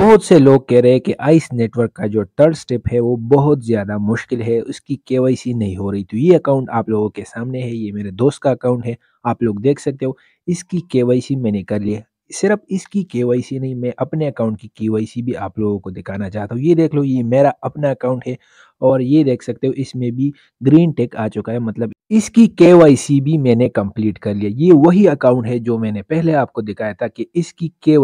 बहुत से लोग कह रहे हैं कि आइस नेटवर्क का जो थर्ड स्टेप है वो बहुत ज़्यादा मुश्किल है उसकी के नहीं हो रही तो ये अकाउंट आप लोगों के सामने है ये मेरे दोस्त का अकाउंट है आप लोग देख सकते हो इसकी के मैंने कर लिया सिर्फ इसकी के नहीं मैं अपने अकाउंट की के भी आप लोगों को दिखाना चाहता हूँ ये देख लो ये मेरा अपना अकाउंट है और ये देख सकते हो इसमें भी ग्रीन टेक आ चुका है मतलब इसकी के भी मैंने कंप्लीट कर लिया ये वही अकाउंट है जो मैंने पहले आपको दिखाया था कि इसकी के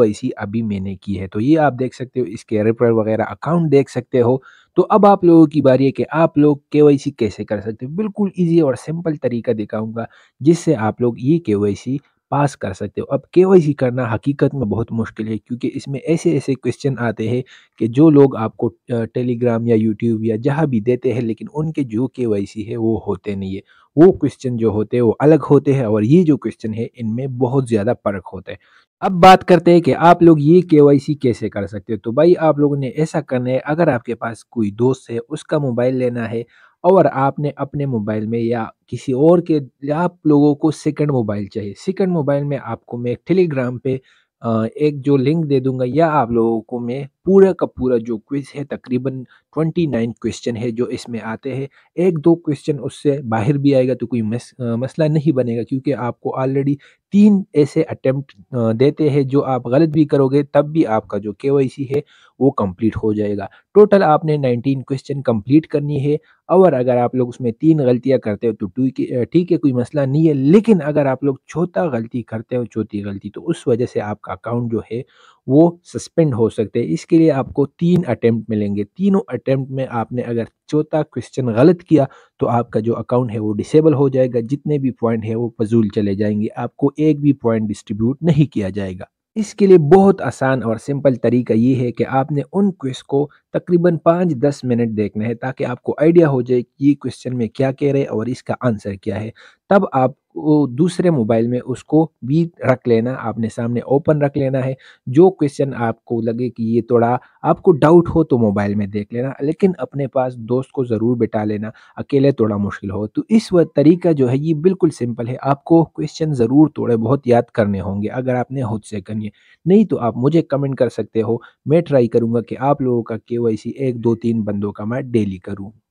अभी मैंने की है तो ये आप देख सकते हो इसके रेफर वगैरह अकाउंट देख सकते हो तो अब आप लोगों की बारी है कि आप लोग के कैसे कर सकते हो बिल्कुल ईजी और सिंपल तरीका दिखाऊंगा जिससे आप लोग ये के पास कर सकते हो अब के करना हकीकत में बहुत मुश्किल है क्योंकि इसमें ऐसे ऐसे क्वेश्चन आते हैं कि जो लोग आपको टेलीग्राम या यूट्यूब या जहाँ भी देते हैं लेकिन उनके जो के है वो होते नहीं है वो क्वेश्चन जो होते हैं वो अलग होते हैं और ये जो क्वेश्चन है इनमें बहुत ज़्यादा फर्क होता है अब बात करते हैं कि आप लोग ये के कैसे कर सकते हो तो भाई आप लोगों ने ऐसा करना है अगर आपके पास कोई दोस्त है उसका मोबाइल लेना है और आपने अपने मोबाइल में या किसी और के आप लोगों को सेकंड मोबाइल चाहिए सेकंड मोबाइल में आपको मैं टेलीग्राम पे एक जो लिंक दे दूंगा या आप लोगों को मैं पूरा का पूरा जो क्विज है तकरीबन 29 क्वेश्चन है जो इसमें आते हैं एक दो क्वेश्चन उससे बाहर भी आएगा तो कोई मस, आ, मसला नहीं बनेगा क्योंकि आपको ऑलरेडी तीन ऐसे अटेम्प्ट देते हैं जो आप गलत भी करोगे तब भी आपका जो के है वो कंप्लीट हो जाएगा टोटल आपने 19 क्वेश्चन कंप्लीट करनी है और अगर आप लोग उसमें तीन गलतियां करते हो तो ठीक है कोई मसला नहीं है लेकिन अगर आप लोग छोटा गलती करते हो छोटी गलती तो उस वजह से आपका अकाउंट जो है वो सस्पेंड हो सकते हैं इसके लिए आपको तीन अटैम्प्ट मिलेंगे तीनों अटैम्प्ट में आपने अगर चौथा क्वेश्चन गलत किया तो आपका जो अकाउंट है वो डिसेबल हो जाएगा जितने भी पॉइंट है वो फजूल चले जाएंगे आपको एक भी पॉइंट डिस्ट्रीब्यूट नहीं किया जाएगा इसके लिए बहुत आसान और सिंपल तरीका ये है कि आपने उन क्वेश्चन को तकरीबन पाँच दस मिनट देखना है ताकि आपको आइडिया हो जाए कि ये क्वेश्चन में क्या कह रहे हैं और इसका आंसर क्या है तब आप दूसरे मोबाइल में उसको भी रख लेना आपने सामने ओपन रख लेना है जो क्वेश्चन आपको लगे कि ये थोड़ा आपको डाउट हो तो मोबाइल में देख लेना लेकिन अपने पास दोस्त को ज़रूर बिठा लेना अकेले थोड़ा मुश्किल हो तो इस वह तरीका जो है ये बिल्कुल सिंपल है आपको क्वेश्चन ज़रूर थोड़े बहुत याद करने होंगे अगर आपने खुद से करिए नहीं तो आप मुझे कमेंट कर सकते हो मैं ट्राई करूँगा कि आप लोगों का के एक दो तीन बंदों का मैं डेली करूँ